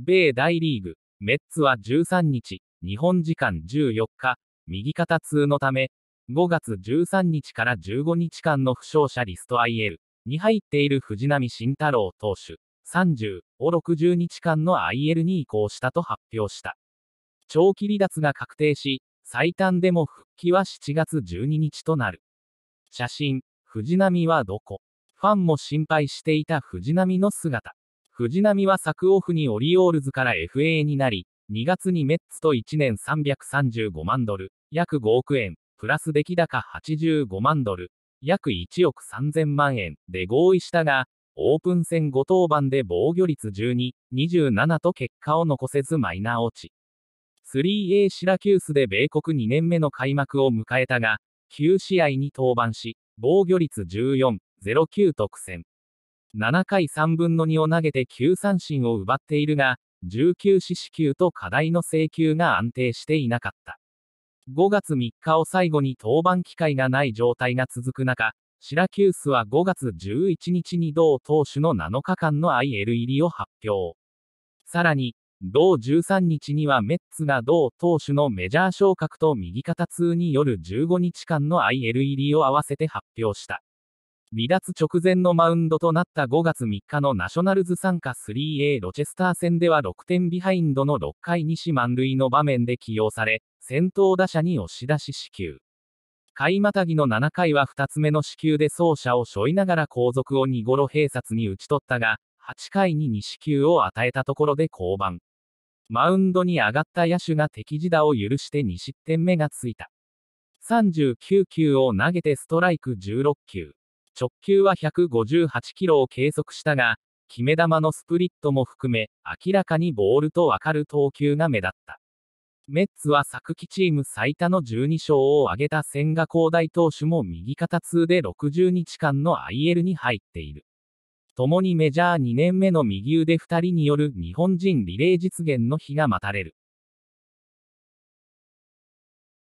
米大リーグ、メッツは13日、日本時間14日、右肩痛のため、5月13日から15日間の負傷者リスト IL に入っている藤浪晋太郎投手30を60日間の IL に移行したと発表した。長期離脱が確定し、最短でも復帰は7月12日となる。写真、藤浪はどこファンも心配していた藤波の姿。藤浪は作オフにオリオールズから FA になり、2月にメッツと1年335万ドル、約5億円、プラス出来高85万ドル、約1億3000万円で合意したが、オープン戦5登板で防御率12、27と結果を残せずマイナー落ち。3A シラキュースで米国2年目の開幕を迎えたが、9試合に登板し、防御率14、09得戦、7回3分の2を投げて9三振を奪っているが、19四死球と課題の請求が安定していなかった。5月3日を最後に登板機会がない状態が続く中、シラキュースは5月11日に同投手の7日間の IL 入りを発表。さらに、同13日にはメッツが同投手のメジャー昇格と右肩痛による15日間の IL 入りを合わせて発表した。離脱直前のマウンドとなった5月3日のナショナルズ参加 3A ロチェスター戦では6点ビハインドの6回西満塁の場面で起用され、先頭打者に押し出し死球。買またぎの7回は2つ目の死球で走者を背負いながら後続を2ゴロ併殺に打ち取ったが、8回に2死球を与えたところで降板。マウンドに上がった野手が敵地打を許して2失点目がついた。39球を投げてストライク16球。直球は158キロを計測したが、決め球のスプリットも含め、明らかにボールとわかる投球が目立った。メッツは昨季チーム最多の12勝を挙げた千賀滉大投手も右肩痛で60日間の IL に入っている。共にメジャー2年目の右腕2人による日本人リレー実現の日が待たれる。